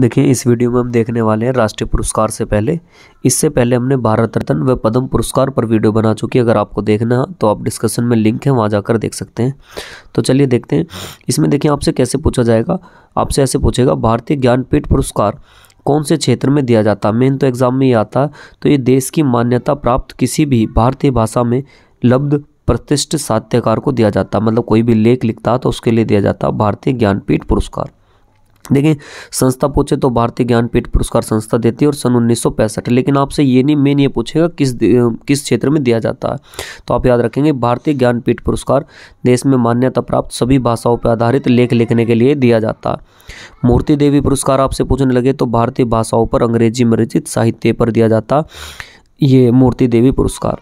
देखिए इस वीडियो में हम देखने वाले हैं राष्ट्रीय पुरस्कार से पहले इससे पहले हमने भारत रत्न व पद्म पुरस्कार पर वीडियो बना चुकी है अगर आपको देखना है तो आप डिस्कशन में लिंक है वहाँ जाकर देख सकते हैं तो चलिए देखते हैं इसमें देखिए आपसे कैसे पूछा जाएगा आपसे ऐसे पूछेगा भारतीय ज्ञानपीठ पुरस्कार कौन से क्षेत्र में दिया जाता मेन तो एग्ज़ाम में ये आता तो ये देश की मान्यता प्राप्त किसी भी भारतीय भाषा में लब्ध प्रतिष्ठित साहित्यकार को दिया जाता मतलब कोई भी लेख लिखता तो उसके लिए दिया जाता भारतीय ज्ञानपीठ पुरस्कार देखिए संस्था पूछे तो भारतीय ज्ञानपीठ पुरस्कार संस्था देती है और सन उन्नीस लेकिन आपसे ये नहीं मेन ये पूछेगा किस किस क्षेत्र में दिया जाता है तो आप याद रखेंगे भारतीय ज्ञानपीठ पुरस्कार देश में मान्यता प्राप्त सभी भाषाओं पर आधारित लेख लिखने के लिए दिया जाता है मूर्ति देवी पुरस्कार आपसे पूछने लगे तो भारतीय भाषाओं पर अंग्रेजी में रचित साहित्य पर दिया जाता ये मूर्ति देवी पुरस्कार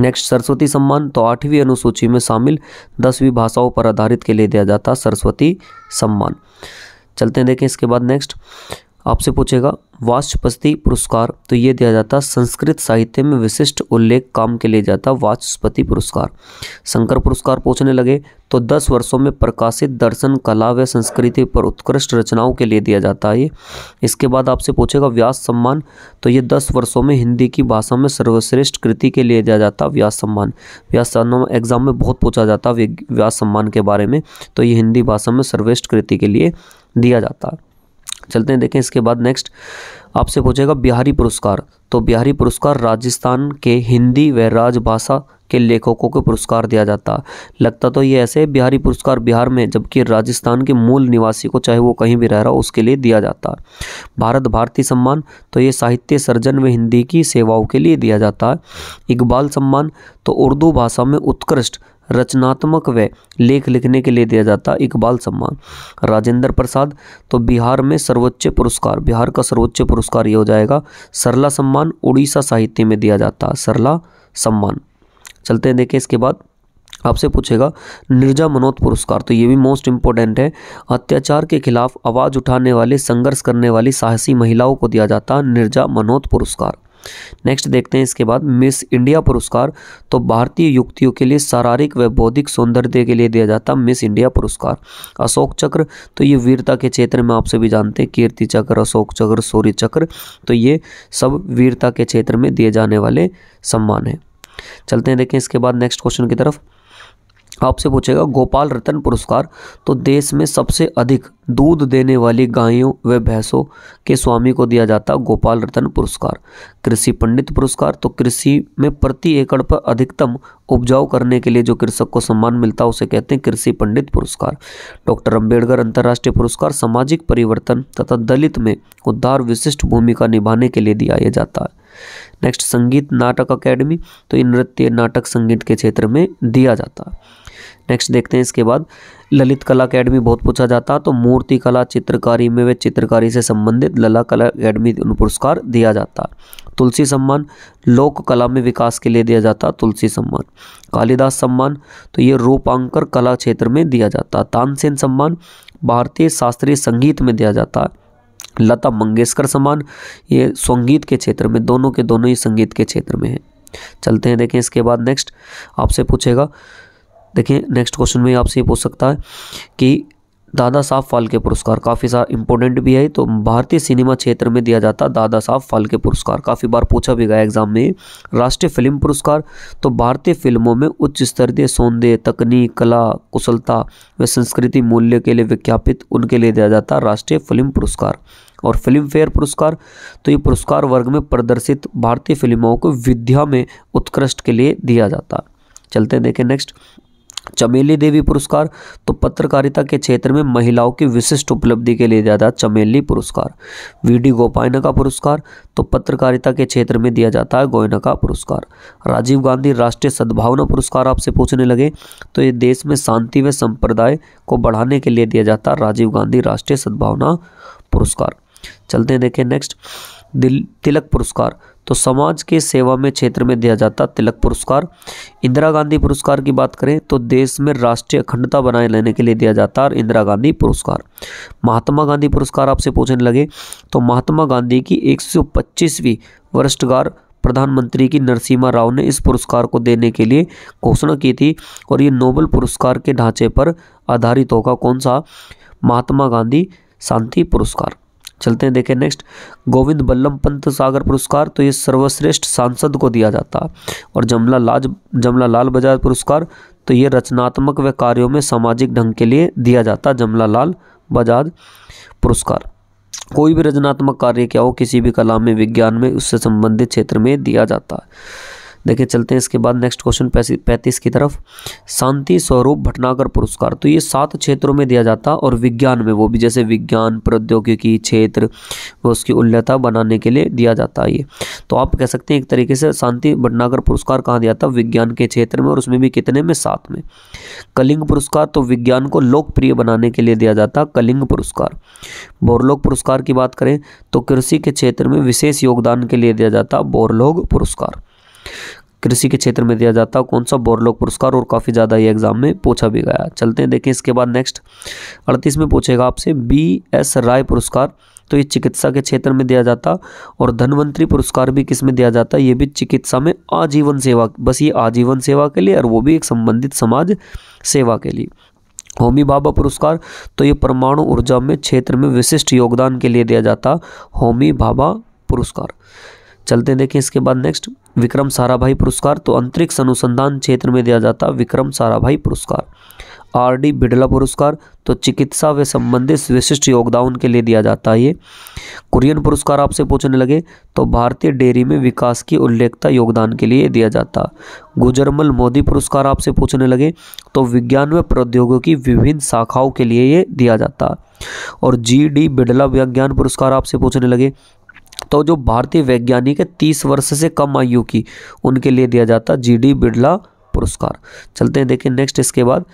नेक्स्ट सरस्वती सम्मान तो आठवीं अनुसूची में शामिल दसवीं भाषाओं पर आधारित के लिए दिया जाता सरस्वती सम्मान चलते हैं देखें इसके बाद नेक्स्ट आपसे पूछेगा वाचस्पति पुरस्कार तो ये दिया जाता संस्कृत साहित्य में विशिष्ट उल्लेख काम के लिए जाता वाचस्पति पुरस्कार शंकर पुरस्कार पूछने लगे तो दस वर्षों में प्रकाशित दर्शन कला व संस्कृति पर उत्कृष्ट रचनाओं के लिए दिया जाता है इसके बाद आपसे पूछेगा व्यास सम्मान तो ये दस वर्षों में हिंदी की भाषा में सर्वश्रेष्ठ कृति के लिए दिया जाता व्यास सम्मान व्यास एग्जाम में बहुत पूछा जाता व्यास सम्मान के बारे में तो ये हिंदी भाषा में सर्वश्रेष्ठ कृति के लिए दिया जाता है चलते हैं देखें इसके बाद नेक्स्ट आपसे पूछेगा बिहारी पुरस्कार तो बिहारी पुरस्कार राजस्थान के हिंदी व राजभाषा के लेखकों को पुरस्कार दिया जाता लगता तो ये ऐसे बिहारी पुरस्कार बिहार में जबकि राजस्थान के मूल निवासी को चाहे वो कहीं भी रह रहा हो उसके लिए दिया जाता भारत भारती सम्मान तो ये साहित्य सर्जन व हिंदी की सेवाओं के लिए दिया जाता है इकबाल सम्मान तो उर्दू भाषा में उत्कृष्ट रचनात्मक व लेख लिखने के लिए दिया जाता है इकबाल सम्मान राजेंद्र प्रसाद तो बिहार में सर्वोच्च पुरस्कार बिहार का सर्वोच्च पुरस्कार ये हो जाएगा सरला सम्मान उड़ीसा साहित्य में दिया जाता सरला सम्मान चलते हैं देखें इसके बाद आपसे पूछेगा निर्जा मनोज पुरस्कार तो ये भी मोस्ट इम्पोर्टेंट है अत्याचार के खिलाफ आवाज़ उठाने वाले संघर्ष करने वाली साहसी महिलाओं को दिया जाता निर्जा मनोज पुरस्कार नेक्स्ट देखते हैं इसके बाद मिस इंडिया पुरस्कार तो भारतीय युक्तियों के लिए शारीरिक व बौद्धिक सौंदर्य के लिए दिया जाता मिस इंडिया पुरस्कार अशोक चक्र तो ये वीरता के क्षेत्र में आप सभी जानते हैं कीर्ति चक्र अशोक चक्र सूर्य चक्र तो ये सब वीरता के क्षेत्र में दिए जाने वाले सम्मान हैं चलते हैं देखें इसके बाद नेक्स्ट क्वेश्चन की तरफ आपसे पूछेगा गोपाल रतन पुरस्कार तो देश में सबसे अधिक दूध देने वाली गायों व भैंसों के स्वामी को दिया जाता गोपाल रतन पुरस्कार कृषि पंडित पुरस्कार तो कृषि में प्रति एकड़ पर अधिकतम उपजाऊ करने के लिए जो कृषक को सम्मान मिलता है उसे कहते हैं कृषि पंडित पुरस्कार डॉक्टर अंबेडकर अंतर्राष्ट्रीय पुरस्कार सामाजिक परिवर्तन तथा दलित में उद्धार विशिष्ट भूमिका निभाने के लिए दिया जाता है नेक्स्ट संगीत नाटक अकेडमी तो ये नृत्य नाटक संगीत के क्षेत्र में दिया जाता है नेक्स्ट देखते हैं इसके बाद ललित कला अकेडमी बहुत पूछा जाता है तो मूर्ति कला चित्रकारी में वे चित्रकारी से संबंधित लला कला अकेडमी पुरस्कार दिया जाता है तुलसी सम्मान लोक कला में विकास के लिए दिया जाता तुलसी सम्मान कालिदास सम्मान तो ये रूपांकर कला क्षेत्र में दिया जाता तानसेन सम्मान भारतीय शास्त्रीय संगीत में दिया जाता लता मंगेशकर सम्मान ये संगीत के क्षेत्र में दोनों के दोनों ही संगीत के क्षेत्र में है चलते हैं देखें इसके बाद नेक्स्ट आपसे पूछेगा देखिए नेक्स्ट क्वेश्चन में आपसे ये पूछ सकता है कि दादा साहब फाल्के पुरस्कार काफ़ी सारा इंपॉर्टेंट भी है तो भारतीय सिनेमा क्षेत्र में दिया जाता दादा साहब फाल्के पुरस्कार काफ़ी बार पूछा भी गया एग्जाम में राष्ट्रीय फिल्म पुरस्कार तो भारतीय फिल्मों में उच्च स्तरीय सौंदर्य तकनीक कला कुशलता व संस्कृति मूल्य के लिए विख्यापित उनके लिए दिया जाता राष्ट्रीय फिल्म पुरस्कार और फिल्म फेयर पुरस्कार तो ये पुरस्कार वर्ग में प्रदर्शित भारतीय फिल्मों को विद्या में उत्कृष्ट के लिए दिया जाता चलते हैं देखें नेक्स्ट चमेली देवी पुरस्कार तो पत्रकारिता के क्षेत्र में महिलाओं की विशिष्ट उपलब्धि के लिए दिया जाता है चमेली पुरस्कार वी डी का पुरस्कार तो पत्रकारिता के क्षेत्र में दिया जाता है गोयनका पुरस्कार राजीव गांधी राष्ट्रीय सद्भावना पुरस्कार आपसे पूछने लगे तो ये देश में शांति व संप्रदाय को बढ़ाने के लिए दिया जाता है राजीव गांधी राष्ट्रीय सद्भावना पुरस्कार चलते हैं देखें नेक्स्ट दिल तिलक पुरस्कार तो समाज के सेवा में क्षेत्र में दिया जाता तिलक पुरस्कार इंदिरा गांधी पुरस्कार की बात करें तो देश में राष्ट्रीय अखंडता बनाए लेने के लिए दिया जाता है इंदिरा गांधी पुरस्कार महात्मा गांधी पुरस्कार आपसे पूछने लगे तो महात्मा गांधी की एक वरिष्ठगार प्रधानमंत्री की नरसिम्हा राव ने इस पुरस्कार को देने के लिए घोषणा की थी और ये नोबल पुरस्कार के ढांचे पर आधारित होगा कौन सा महात्मा गांधी शांति पुरस्कार चलते हैं देखें नेक्स्ट गोविंद बल्लभ पंत सागर पुरस्कार तो ये सर्वश्रेष्ठ सांसद को दिया जाता और जमला लाज जमला लाल बजाज पुरस्कार तो ये रचनात्मक व कार्यों में सामाजिक ढंग के लिए दिया जाता जमला लाल बजाज पुरस्कार कोई भी रचनात्मक कार्य क्या हो किसी भी कला में विज्ञान में उससे संबंधित क्षेत्र में दिया जाता है देखिए चलते हैं इसके बाद नेक्स्ट क्वेश्चन पैंतीस की तरफ शांति स्वरूप भटनागर पुरस्कार तो ये सात क्षेत्रों में दिया जाता और विज्ञान में वो भी जैसे विज्ञान प्रौद्योगिकी क्षेत्र वो उसकी उल्लता बनाने के लिए दिया जाता है ये तो आप कह सकते हैं एक तरीके से शांति भटनागर पुरस्कार कहाँ दिया था विज्ञान के क्षेत्र में और उसमें भी कितने में सात में कलिंग पुरस्कार तो विज्ञान को लोकप्रिय बनाने के लिए दिया जाता कलिंग पुरस्कार बोरलोक पुरस्कार की बात करें तो कृषि के क्षेत्र में विशेष योगदान के लिए दिया जाता बोरलोग पुरस्कार कृषि के क्षेत्र में दिया जाता है कौन सा बोरलोक पुरस्कार और काफ़ी ज़्यादा ये एग्जाम में पूछा भी गया चलते हैं देखें इसके बाद नेक्स्ट अड़तीस में पूछेगा आपसे बी एस राय पुरस्कार तो ये चिकित्सा के क्षेत्र में दिया जाता और धनवंतरी पुरस्कार भी किस में दिया जाता ये भी चिकित्सा में आजीवन सेवा बस ये आजीवन सेवा के लिए और वो भी एक संबंधित समाज सेवा के लिए होमी भाभा पुरस्कार तो ये परमाणु ऊर्जा में क्षेत्र में विशिष्ट योगदान के लिए दिया जाता होमी भाभा पुरस्कार चलते देखें इसके बाद नेक्स्ट विक्रम साराभाई पुरस्कार तो अंतरिक्ष अनुसंधान क्षेत्र में दिया जाता विक्रम साराभाई पुरस्कार आर डी बिडला पुरस्कार तो चिकित्सा व संबंधित विशिष्ट योगदान के लिए दिया जाता है ये कुरियन पुरस्कार आपसे पूछने लगे तो भारतीय डेयरी में विकास की उल्लेखता योगदान के लिए दिया जाता गुजरमल मोदी पुरस्कार आपसे पूछने लगे तो विज्ञान व प्रौद्योगिकी विभिन्न शाखाओं के लिए ये दिया जाता और जी डी बिडला विज्ञान पुरस्कार आपसे पूछने लगे तो जो भारतीय वैज्ञानिक है तीस वर्ष से कम आयु की उनके लिए दिया जाता जी डी बिरला पुरस्कार चलते हैं देखिए नेक्स्ट इसके बाद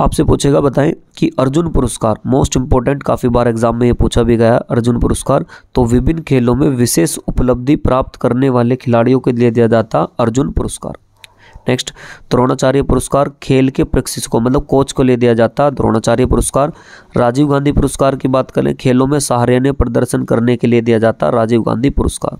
आपसे पूछेगा बताएं कि अर्जुन पुरस्कार मोस्ट इंपॉर्टेंट काफ़ी बार एग्जाम में ये पूछा भी गया अर्जुन पुरस्कार तो विभिन्न खेलों में विशेष उपलब्धि प्राप्त करने वाले खिलाड़ियों के लिए दिया जाता अर्जुन पुरस्कार नेक्स्ट द्रोणाचार्य पुरस्कार खेल के प्रशिक्षकों मतलब कोच को ले दिया जाता है द्रोणाचार्य पुरस्कार राजीव गांधी पुरस्कार की बात करें खेलों में सहारने प्रदर्शन करने के लिए दिया जाता है राजीव गांधी पुरस्कार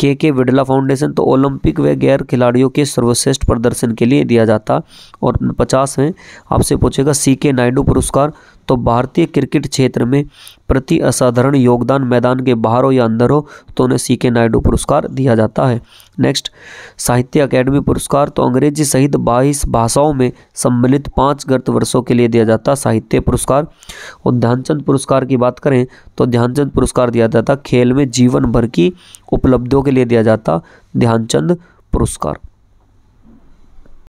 के के विडला फाउंडेशन तो ओलंपिक व गैर खिलाड़ियों के सर्वश्रेष्ठ प्रदर्शन के लिए दिया जाता और पचास में आपसे पूछेगा सी के नायडू पुरस्कार तो भारतीय क्रिकेट क्षेत्र में प्रति असाधारण योगदान मैदान के बाहर हो या अंदर हो तो उन्हें सी के नायडू पुरस्कार दिया जाता है नेक्स्ट साहित्य अकेडमी पुरस्कार तो अंग्रेजी सहित 22 भाषाओं में सम्मिलित पाँच गत वर्षों के लिए दिया जाता साहित्य पुरस्कार और ध्यानचंद पुरस्कार की बात करें तो ध्यानचंद पुरस्कार दिया जाता खेल में जीवन भर की उपलब्धियों के लिए दिया जाता ध्यानचंद पुरस्कार